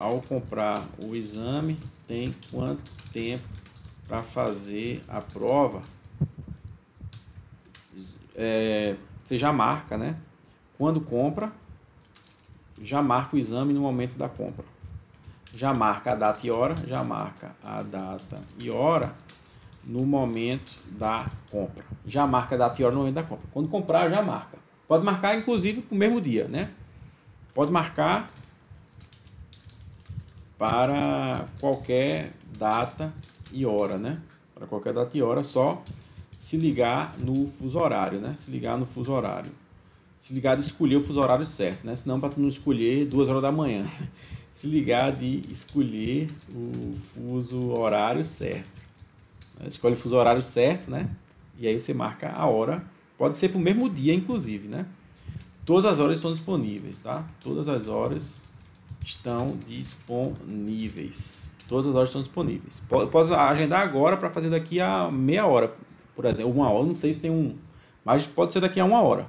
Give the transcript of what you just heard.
ao comprar o exame, tem quanto tempo para fazer a prova? É, você já marca, né? Quando compra, já marca o exame no momento da compra. Já marca a data e hora, já marca a data e hora no momento da compra. Já marca a data e hora no momento da compra. Quando comprar, já marca. Pode marcar, inclusive, no mesmo dia, né? Pode marcar para qualquer data e hora, né? Para qualquer data e hora, só se ligar no fuso horário, né? Se ligar no fuso horário. Se ligar de escolher o fuso horário certo, né? Senão para tu não escolher duas horas da manhã. se ligar de escolher o fuso horário certo. Escolhe o fuso horário certo, né? E aí você marca a hora. Pode ser para o mesmo dia, inclusive, né? Todas as horas são disponíveis, tá? Todas as horas estão disponíveis. Todas as horas estão disponíveis. Posso agendar agora para fazer daqui a meia hora, por exemplo, uma hora. Não sei se tem um. Mas pode ser daqui a uma hora.